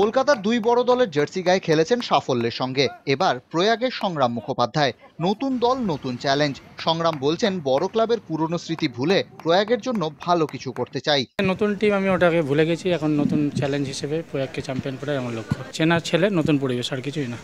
কলকাতার দুই বড় দলের জার্সি গায়ে খেলেছেন সাফল্যের সঙ্গে এবার প্রয়াগের সংগ্রাম মুখোপাধ্যায় নতুন দল নতুন চ্যালেঞ্জ সংগ্রাম বলছেন বড় ক্লাবের পুরনো স্মৃতি ভুলে প্রয়াগের জন্য ভালো কিছু করতে চাই নতুন টিম আমি ওটাকে ভুলে গেছি এখন নতুন চ্যালেঞ্জ হিসেবে প্রয়াগকে চ্যাম্পিয়ন করার আমার লক্ষ্য চেনা ছেলে নতুন পরিবেশ আর কিছুই না